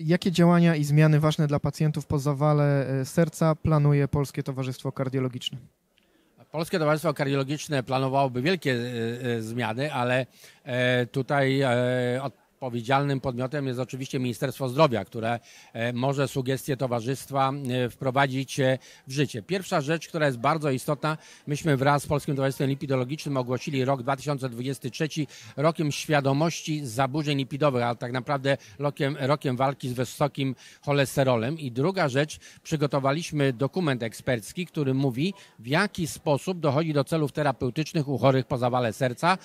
Jakie działania i zmiany ważne dla pacjentów po zawale e, serca planuje Polskie Towarzystwo Kardiologiczne? Polskie Towarzystwo Kardiologiczne planowałoby wielkie e, e, zmiany, ale tutaj od odpowiedzialnym podmiotem jest oczywiście Ministerstwo Zdrowia, które e, może sugestie towarzystwa e, wprowadzić e, w życie. Pierwsza rzecz, która jest bardzo istotna, myśmy wraz z Polskim Towarzystwem Lipidologicznym ogłosili rok 2023 rokiem świadomości zaburzeń lipidowych, ale tak naprawdę rokiem, rokiem walki z wysokim cholesterolem. I druga rzecz, przygotowaliśmy dokument ekspercki, który mówi, w jaki sposób dochodzi do celów terapeutycznych u chorych po zawale serca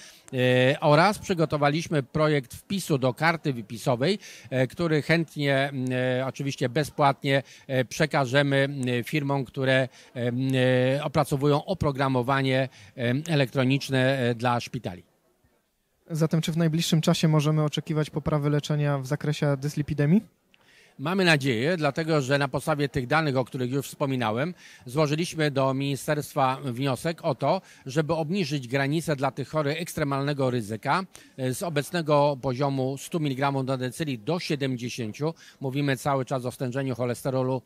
oraz przygotowaliśmy projekt wpisu do do karty wypisowej, e, który chętnie, e, oczywiście bezpłatnie e, przekażemy firmom, które opracowują oprogramowanie elektroniczne dla szpitali. Zatem czy w najbliższym czasie możemy oczekiwać poprawy leczenia w zakresie dyslipidemii? Mamy nadzieję, dlatego że na podstawie tych danych, o których już wspominałem, złożyliśmy do ministerstwa wniosek o to, żeby obniżyć granicę dla tych chorych ekstremalnego ryzyka e, z obecnego poziomu 100 mg na decyli do 70. Mówimy cały czas o stężeniu cholesterolu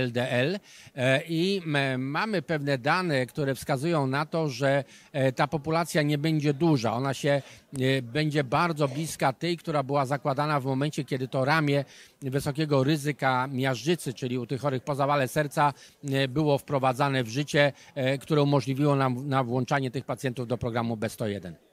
LDL e, e, i mamy pewne dane, które wskazują na to, że ta populacja nie będzie duża. Ona się będzie bardzo bliska tej, która była zakładana w momencie, kiedy to ramię wysokiego wysokiego ryzyka miażdżycy, czyli u tych chorych po zawale serca, e, było wprowadzane w życie, e, które umożliwiło nam na włączanie tych pacjentów do programu B101.